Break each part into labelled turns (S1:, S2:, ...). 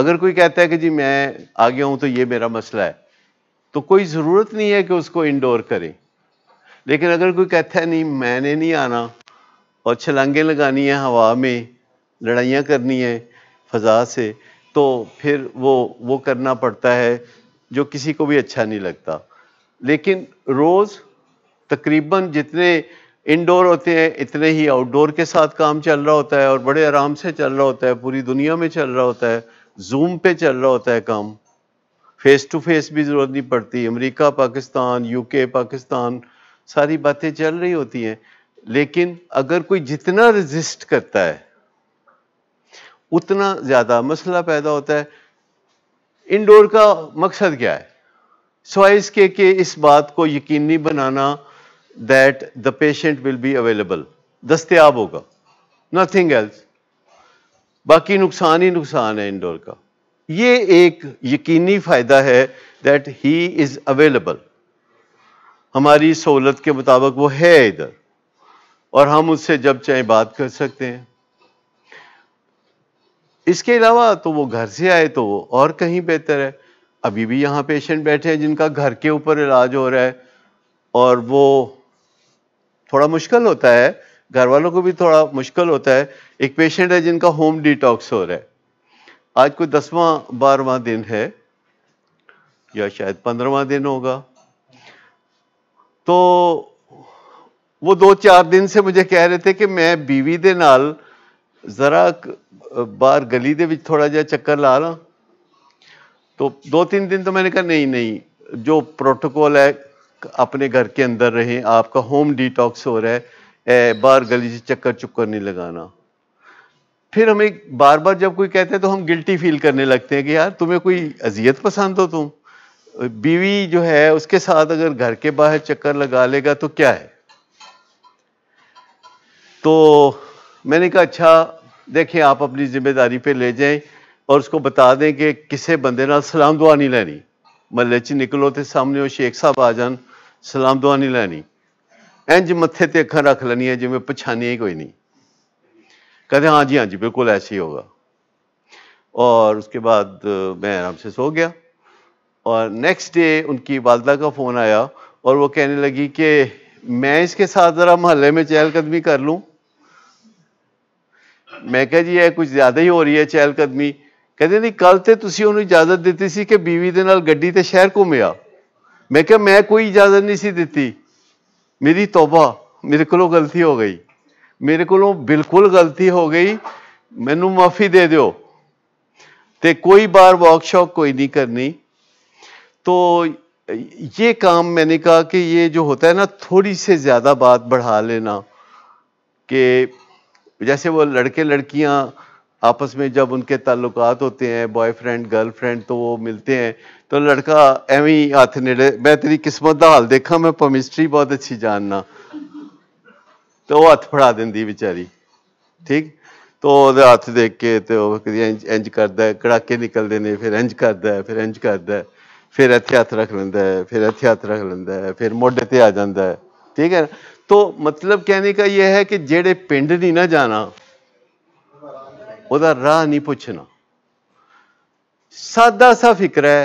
S1: अगर कोई कहता है कि जी मैं आ गया हूं तो ये मेरा मसला है तो कोई ज़रूरत नहीं है कि उसको इंडोर करें लेकिन अगर कोई कहता है नहीं मैंने नहीं आना और छलांगे लगानी है हवा में लड़ाइयाँ करनी है फ़जा से तो फिर वो वो करना पड़ता है जो किसी को भी अच्छा नहीं लगता लेकिन रोज़ तकरीबन जितने इंडोर होते हैं इतने ही आउटडोर के साथ काम चल रहा होता है और बड़े आराम से चल रहा होता है पूरी दुनिया में चल रहा होता है जूम पे चल रहा होता है काम फेस टू फेस भी ज़रूरत नहीं पड़ती अमेरिका पाकिस्तान यूके पाकिस्तान सारी बातें चल रही होती हैं लेकिन अगर कोई जितना रजिस्ट करता है उतना ज़्यादा मसला पैदा होता है इंडोर का मकसद क्या है स्वाइस के के इस बात को यकीनी बनाना that the patient will be available दस्तियाब होगा नथिंग एल्स बाकी नुकसान ही नुकसान है इंडोर का ये एक यकीनी फ़ायदा है दैट ही इज़ अवेलेबल हमारी सहूलत के मुताबिक वो है इधर और हम उससे जब चाहे बात कर सकते हैं इसके अलावा तो वो घर से आए तो वो और कहीं बेहतर है अभी भी यहाँ पेशेंट बैठे हैं जिनका घर के ऊपर इलाज हो रहा है और वो थोड़ा मुश्किल होता है घर वालों को भी थोड़ा मुश्किल होता है एक पेशेंट है जिनका होम डिटॉक्स हो रहा है आज कोई दसवां बारवा दिन है या शायद पंद्रहवा दिन होगा तो वो दो चार दिन से मुझे कह रहे थे कि मैं बीवी दे नाल जरा बार गली दे विच थोड़ा जा चक्कर ला रहा तो दो तीन दिन तो मैंने कहा नहीं नहीं जो प्रोटोकॉल है अपने घर के अंदर रहें आपका होम डिटॉक्स हो रहा है बार गली से चक्कर चुक्कर नहीं लगाना फिर हमें बार बार जब कोई कहते हैं तो हम गिल्टी फील करने लगते हैं कि यार तुम्हें कोई अजियत पसंद हो तुम बीवी जो है उसके साथ अगर घर के बाहर चक्कर लगा लेगा तो क्या है तो मैंने कहा अच्छा देखिए आप अपनी जिम्मेदारी पे ले जाएं और उसको बता दें कि किसी बंदे ना सलाम दुआ नहीं लैनी मल्ले च निकलो तो सामने वो शेख साहब आ जान सलाम दुआ नहीं लैनी ਇੰਜ ਮੱਥੇ ਤੇ रख ਰੱਖ ਲੈਣੀਆਂ ਜਿਵੇਂ ਪਛਾਣਿਆ ਹੀ ਕੋਈ ਨਹੀਂ कहते हाँ जी हाँ जी बिल्कुल ऐसे ही होगा और उसके बाद मैं आराम से सो गया और नेक्स्ट डे उनकी वालदा का फ़ोन आया और वो कहने लगी कि मैं इसके साथ ज़रा मोहल्ले में चहलकदमी कर लूँ मैं कह जी यह कुछ ज़्यादा ही हो रही है चहलकदमी कहते नहीं कल तो तुम उन्होंने इजाज़त दी कि बीवी के नाल गड्डी तो शहर घूमया मैं क्या मैं कोई इजाज़त नहीं सी दी मेरी तौबा मेरे को गलती हो गई ਮੇਰੇ ਕੋਲੋਂ ਬਿਲਕੁਲ ਗਲਤੀ ਹੋ ਗਈ ਮੈਨੂੰ ਮਾਫੀ ਦੇ ਦਿਓ ਤੇ ਕੋਈ ਬਾਰ ਵਰਕशॉप कोई नहीं करनी तो ये काम मैंने कहा कि ये जो होता है ना थोड़ी से ज़्यादा बात बढ़ा लेना कि जैसे वो लड़के लड़कियां आपस में जब उनके ताल्लुकात होते हैं बॉयफ्रेंड गर्लफ्रेंड तो वो मिलते हैं तो लड़का एवं हाथ नेड़े मैं तेरी किस्मत का हाल देखा मैं पमिस्ट्री बहुत अच्छी जानना तो वो हाथ फड़ा दें बेचारी ठीक तो वो हाथ देख के तो इंज इंज करता है कड़ाके निकलते हैं फिर इंज करता है फिर इंज करता है फिर इतने हाथ रख लेंदा फिर इतने हाथ रख लेंदा फिर मोडे ते आ जाता है ठीक है तो मतलब कहने का यह है कि जेडे पिंड नहीं ना जाना ਉਹਦਾ राह नहीं पूछना सादा सा फिक्र है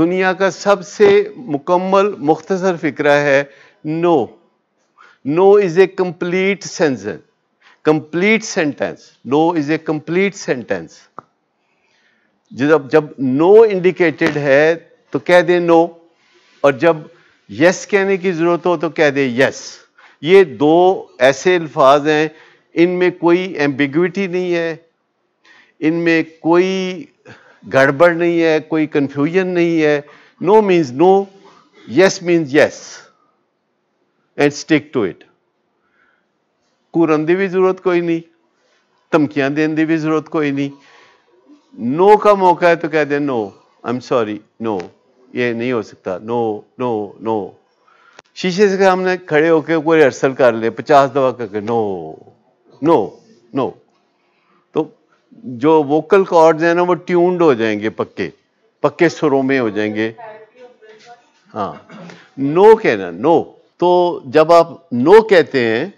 S1: दुनिया का सबसे मुकम्मल मुख्तसर फिक्र है no no is a complete sense complete sentence no is a complete sentence जब जब नो इंडिकेटेड है तो कह दे नो और जब यस कहने की ज़रूरत हो तो कह दे यस ये दो ऐसे अल्फाज हैं इनमें कोई एम्बिग्विटी नहीं है इनमें कोई गड़बड़ नहीं है कोई कंफ्यूजन नहीं है no means no yes means yes and stick to it कुरन की भी जरूरत कोई नहीं धमकियां देने की भी जरूरत कोई नहीं नो का मौका है तो कह दे no I am sorry no ये नहीं हो सकता नो नो नो शीशे से हमने खड़े होकर कोई रिहर्सल कर ले पचास दवा करके नो नो नो जो वोकल कॉर्ड्स हैं ना वो ट्यून्ड हो जाएंगे पक्के पक्के सुरों में हो जाएंगे हाँ नो कहना नो तो जब आप नो कहते हैं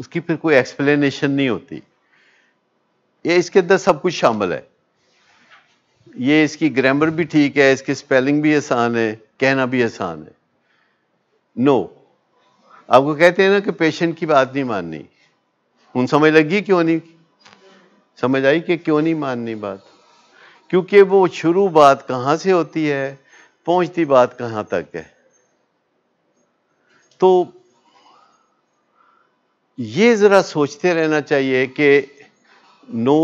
S1: उसकी फिर कोई एक्सप्लेनेशन नहीं होती ये इसके अंदर सब कुछ शामिल है ये इसकी ग्रामर भी ठीक है इसकी स्पेलिंग भी आसान है कहना भी आसान है नो आपको कहते हैं ना कि पेशेंट की बात नहीं माननी उन समझ लगी क्यों नहीं समझ आई कि क्यों नहीं माननी बात क्योंकि वो शुरू बात कहां से होती है पहुंचती बात कहां तक है तो ये ज़रा सोचते रहना चाहिए कि नो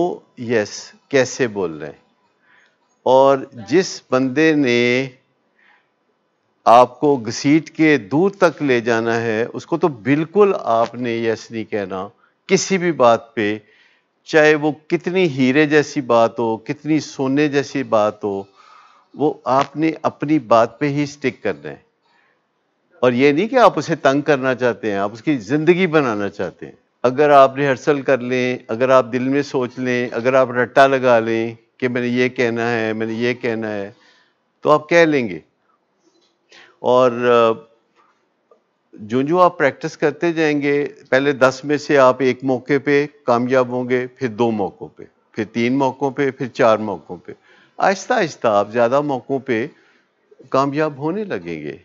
S1: यस कैसे बोल रहे हैं और जिस बंदे ने आपको घसीट के दूर तक ले जाना है उसको तो बिल्कुल आपने यस नहीं कहना किसी भी बात पे चाहे वो कितनी हीरे जैसी बात हो कितनी सोने जैसी बात हो वो आपने अपनी बात पे ही स्टिक करना है और ये नहीं कि आप उसे तंग करना चाहते हैं आप उसकी ज़िंदगी बनाना चाहते हैं अगर आप रिहर्सल कर लें अगर आप दिल में सोच लें अगर आप रट्टा लगा लें कि मैंने ये कहना है मैंने ये कहना है तो आप कह लेंगे और जो जो आप प्रैक्टिस करते जाएंगे पहले दस में से आप एक मौके पे कामयाब होंगे फिर दो मौक़ों पे फिर तीन मौक़ों पे फिर चार मौक़ों पे आहिस्ता आहिस्ता आप ज़्यादा मौक़ों पे कामयाब होने लगेंगे